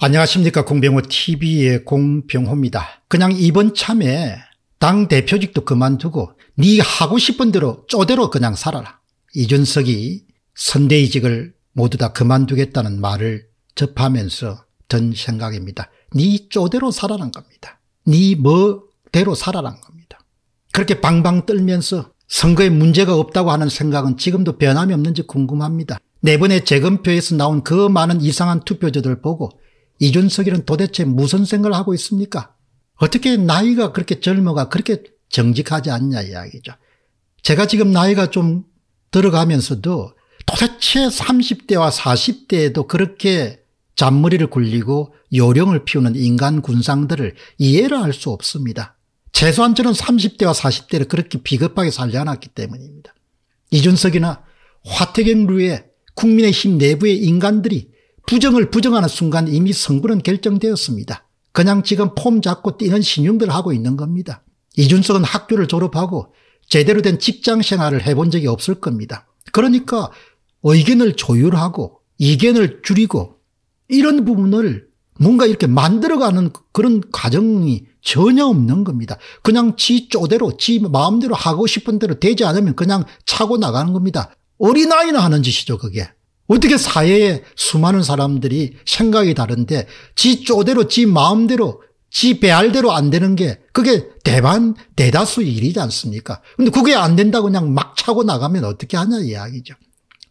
안녕하십니까 공병호TV의 공병호입니다. 그냥 이번 참에 당 대표직도 그만두고 네 하고 싶은 대로 쪼대로 그냥 살아라. 이준석이 선대이직을 모두 다 그만두겠다는 말을 접하면서 든 생각입니다. 네 쪼대로 살아란 겁니다. 네 뭐대로 살아란 겁니다. 그렇게 방방 떨면서 선거에 문제가 없다고 하는 생각은 지금도 변함이 없는지 궁금합니다. 내번의 재검표에서 나온 그 많은 이상한 투표자들 보고 이준석이는 도대체 무슨 생각을 하고 있습니까? 어떻게 나이가 그렇게 젊어가 그렇게 정직하지 않냐 이야기죠. 제가 지금 나이가 좀 들어가면서도 도대체 30대와 40대에도 그렇게 잔머리를 굴리고 요령을 피우는 인간 군상들을 이해를 할 수 없습니다. 최소한 저는 30대와 40대를 그렇게 비겁하게 살지 않았기 때문입니다. 이준석이나 화태경 루의 국민의힘 내부의 인간들이 부정을 부정하는 순간 이미 선거는 결정되었습니다. 그냥 지금 폼 잡고 뛰는 신용들 하고 있는 겁니다. 이준석은 학교를 졸업하고 제대로 된 직장 생활을 해본 적이 없을 겁니다. 그러니까 의견을 조율하고 이견을 줄이고 이런 부분을 뭔가 이렇게 만들어가는 그런 과정이 전혀 없는 겁니다. 그냥 지 쪼대로 지 마음대로 하고 싶은 대로 되지 않으면 그냥 차고 나가는 겁니다. 어린아이나 하는 짓이죠 그게. 어떻게 사회에 수많은 사람들이 생각이 다른데 지 쪼대로 지 마음대로 지 배알대로 안 되는 게 그게 대반 대다수 일이지 않습니까? 근데 그게 안 된다고 그냥 막 차고 나가면 어떻게 하냐 이야기죠.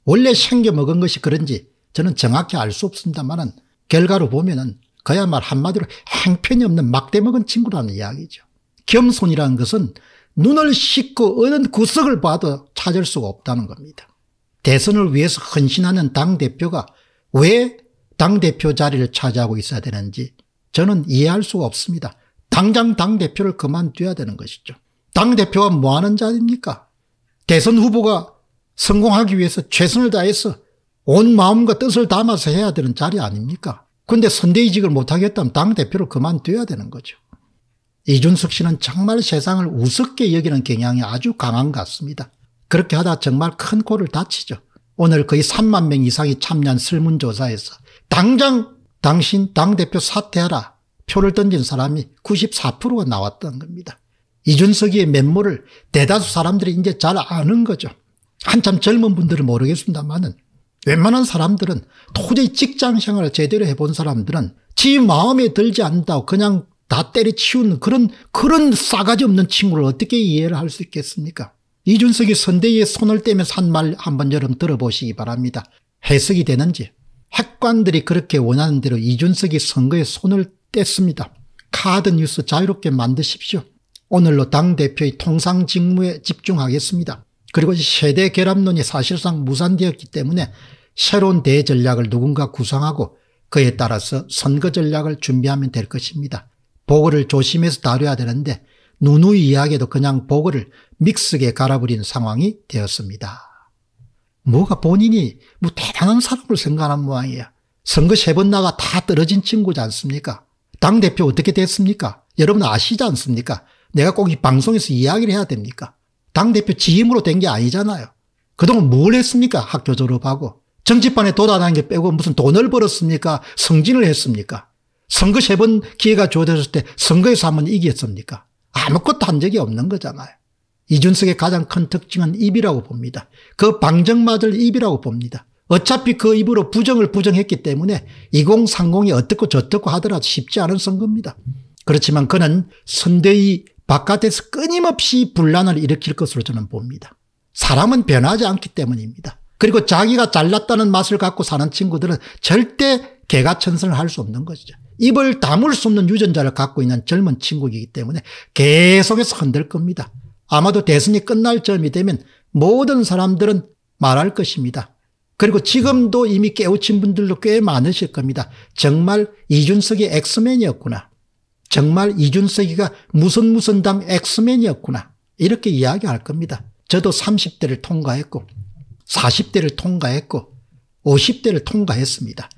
원래 생겨 먹은 것이 그런지 저는 정확히 알 수 없습니다만은 결과로 보면은 그야말로 한마디로 행편이 없는 막대 먹은 친구라는 이야기죠. 겸손이라는 것은 눈을 씻고 어느 구석을 봐도 찾을 수가 없다는 겁니다. 대선을 위해서 헌신하는 당대표가 왜 당대표 자리를 차지하고 있어야 되는지 저는 이해할 수가 없습니다. 당장 당대표를 그만둬야 되는 것이죠. 당대표가 뭐하는 자입니까? 리 대선 후보가 성공하기 위해서 최선을 다해서 온 마음과 뜻을 담아서 해야 되는 자리 아닙니까? 근데 선대위직을 못하겠다면 당대표를 그만둬야 되는 거죠. 이준석 씨는 정말 세상을 우습게 여기는 경향이 아주 강한 것 같습니다. 그렇게 하다 정말 큰 골을 다치죠. 오늘 거의 3만 명 이상이 참여한 설문조사에서 당장 당신 당대표 사퇴하라 표를 던진 사람이 94%가 나왔던 겁니다. 이준석의 면모를 대다수 사람들이 이제 잘 아는 거죠. 한참 젊은 분들은 모르겠습니다만은 웬만한 사람들은 도저히 직장생활을 제대로 해본 사람들은 지 마음에 들지 않는다고 그냥 다 때려치우는 그런 그런 싸가지 없는 친구를 어떻게 이해를 할 수 있겠습니까? 이준석이 선대에 위 손을 떼면서 한 말 한번 여러분 들어보시기 바랍니다. 해석이 되는지 핵관들이 그렇게 원하는 대로 이준석이 선거에 손을 뗐습니다. 카드 뉴스 자유롭게 만드십시오. 오늘로 당대표의 통상 직무에 집중하겠습니다. 그리고 세대 결합론이 사실상 무산되었기 때문에 새로운 대전략을 누군가 구상하고 그에 따라서 선거 전략을 준비하면 될 것입니다. 보고를 조심해서 다뤄야 되는데 누누이 이야기도 그냥 보고를 믹스게 갈아버린 상황이 되었습니다. 뭐가 본인이 뭐 대단한 사람을 생각하는 모양이야. 선거 세 번 나가 다 떨어진 친구지 않습니까? 당대표 어떻게 됐습니까? 여러분 아시지 않습니까? 내가 꼭 이 방송에서 이야기를 해야 됩니까? 당대표 지임으로 된 게 아니잖아요. 그동안 뭘 했습니까? 학교 졸업하고. 정치판에 돌아다니게 빼고 무슨 돈을 벌었습니까? 성진을 했습니까? 선거 세 번 기회가 주어졌을 때 선거에서 한번 이겼습니까? 아무것도 한 적이 없는 거잖아요. 이준석의 가장 큰 특징은 입이라고 봅니다. 그 방정맞을 입이라고 봅니다. 어차피 그 입으로 부정을 부정했기 때문에 2030이 어떻고 저떻고 하더라도 쉽지 않은 선거입니다. 그렇지만 그는 선대위 바깥에서 끊임없이 분란을 일으킬 것으로 저는 봅니다. 사람은 변하지 않기 때문입니다. 그리고 자기가 잘났다는 맛을 갖고 사는 친구들은 절대 개가 천선을 할 수 없는 것이죠. 입을 다물 수 없는 유전자를 갖고 있는 젊은 친구이기 때문에 계속해서 흔들 겁니다. 아마도 대선이 끝날 점이 되면 모든 사람들은 말할 것입니다. 그리고 지금도 이미 깨우친 분들도 꽤 많으실 겁니다. 정말 이준석이 엑스맨이었구나. 정말 이준석이가 무슨 무슨 당 엑스맨이었구나. 이렇게 이야기할 겁니다. 저도 30대를 통과했고 40대를 통과했고 50대를 통과했습니다.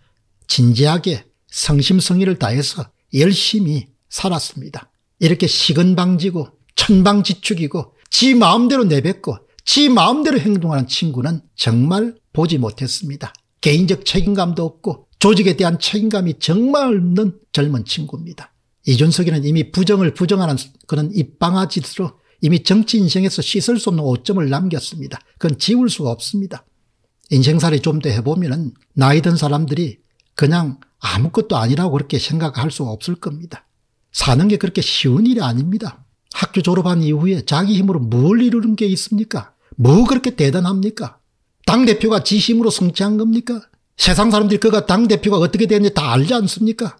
진지하게 성심성의를 다해서 열심히 살았습니다. 이렇게 시근방지고 천방지축이고 지 마음대로 내뱉고 지 마음대로 행동하는 친구는 정말 보지 못했습니다. 개인적 책임감도 없고 조직에 대한 책임감이 정말 없는 젊은 친구입니다. 이준석이는 이미 부정을 부정하는 그런 입방아짓으로 이미 정치 인생에서 씻을 수 없는 오점을 남겼습니다. 그건 지울 수가 없습니다. 인생살이 좀 더 해보면 은 나이 든 사람들이 그냥 아무것도 아니라고 그렇게 생각할 수 없을 겁니다. 사는 게 그렇게 쉬운 일이 아닙니다. 학교 졸업한 이후에 자기 힘으로 뭘 이루는 게 있습니까? 뭐 그렇게 대단합니까? 당대표가 지심으로 성취한 겁니까? 세상 사람들이 그가 당대표가 어떻게 되는지 다 알지 않습니까?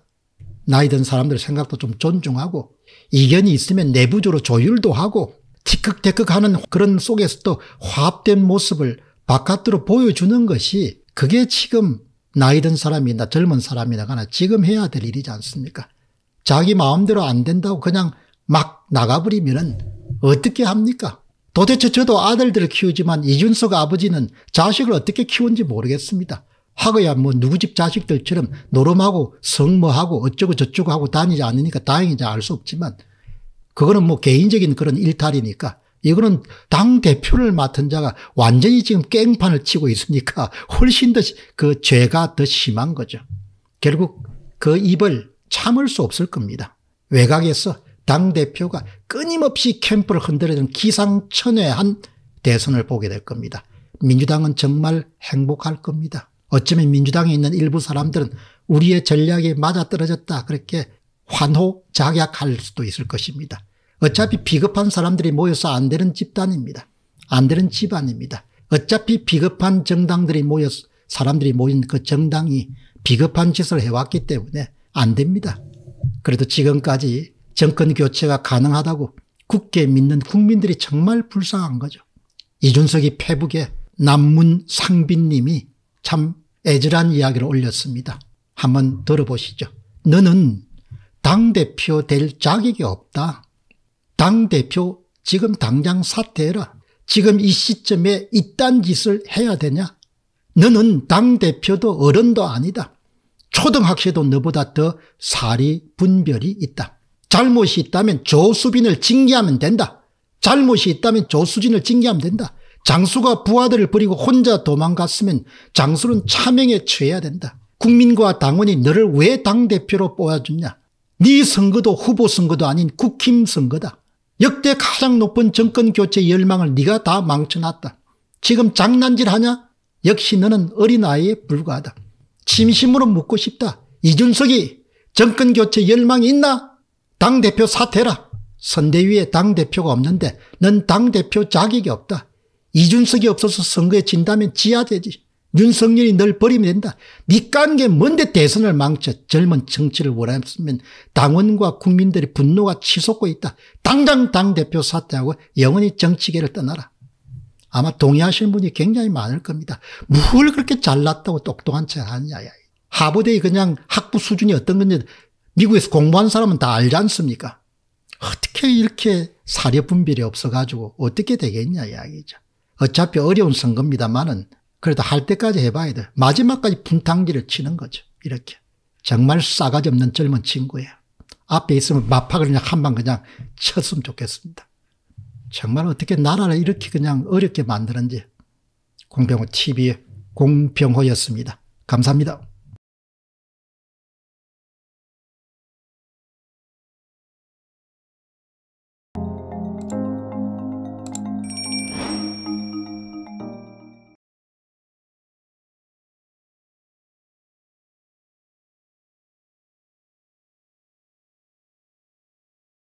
나이 든 사람들 생각도 좀 존중하고 이견이 있으면 내부적으로 조율도 하고 티격태격하는 그런 속에서도 화합된 모습을 바깥으로 보여주는 것이 그게 지금 나이 든 사람이나 젊은 사람이나가 지금 해야 될 일이지 않습니까? 자기 마음대로 안 된다고 그냥 막 나가버리면은 어떻게 합니까? 도대체 저도 아들들을 키우지만 이준석 아버지는 자식을 어떻게 키운지 모르겠습니다. 하거야 뭐 누구 집 자식들처럼 노름하고 성모하고 어쩌고 저쩌고 하고 다니지 않으니까 다행이지 알 수 없지만 그거는 뭐 개인적인 그런 일탈이니까 이거는 당 대표를 맡은 자가 완전히 지금 깽판을 치고 있으니까 훨씬 더 그 죄가 더 심한 거죠. 결국 그 입을 참을 수 없을 겁니다. 외곽에서 당 대표가 끊임없이 캠프를 흔들어는 기상천외한 대선을 보게 될 겁니다. 민주당은 정말 행복할 겁니다. 어쩌면 민주당에 있는 일부 사람들은 우리의 전략에 맞아떨어졌다 그렇게 환호 작약할 수도 있을 것입니다. 어차피 비겁한 사람들이 모여서 안 되는 집단입니다. 안 되는 집안입니다. 어차피 비겁한 정당들이 모여 사람들이 모인 그 정당이 비겁한 짓을 해왔기 때문에 안 됩니다. 그래도 지금까지 정권 교체가 가능하다고 굳게 믿는 국민들이 정말 불쌍한 거죠. 이준석이 페북에 남문 상빈님이 참 애절한 이야기를 올렸습니다. 한번 들어보시죠. 너는 당대표 될 자격이 없다. 당대표 지금 당장 사퇴해라. 지금 이 시점에 이딴 짓을 해야 되냐? 너는 당대표도 어른도 아니다. 초등학생도 너보다 더 사리 분별이 있다. 잘못이 있다면 조수빈을 징계하면 된다. 잘못이 있다면 조수진을 징계하면 된다. 장수가 부하들을 버리고 혼자 도망갔으면 장수는 차명에 처해야 된다. 국민과 당원이 너를 왜 당대표로 뽑아줬냐? 네 선거도 후보 선거도 아닌 국힘 선거다. 역대 가장 높은 정권 교체 열망을 네가 다 망쳐놨다. 지금 장난질하냐? 역시 너는 어린아이에 불과하다. 진심으로 묻고 싶다. 이준석이 정권 교체 열망이 있나? 당대표 사퇴라. 선대위에 당대표가 없는데 넌 당대표 자격이 없다. 이준석이 없어서 선거에 진다면 지하되지. 윤석열이 널 버리면 된다. 밑간게 네 뭔데 대선을 망쳐 젊은 정치를 원하면 당원과 국민들의 분노가 치솟고 있다. 당장 당대표 사퇴하고 영원히 정치계를 떠나라. 아마 동의하시 분이 굉장히 많을 겁니다. 뭘 그렇게 잘났다고 똑똑한 척 하느냐. 하버드의 그냥 학부 수준이 어떤 건지 미국에서 공부한 사람은 다 알지 않습니까? 어떻게 이렇게 사려 분별이 없어가지고 어떻게 되겠냐 이야기죠. 어차피 어려운 선거입니다만은 그래도 할 때까지 해봐야 돼. 마지막까지 분탕기를 치는 거죠. 이렇게. 정말 싸가지 없는 젊은 친구야 앞에 있으면 마파을 그냥 한 방 그냥 쳤으면 좋겠습니다. 정말 어떻게 나라를 이렇게 그냥 어렵게 만드는지. 공병호 TV의 공병호였습니다. 감사합니다.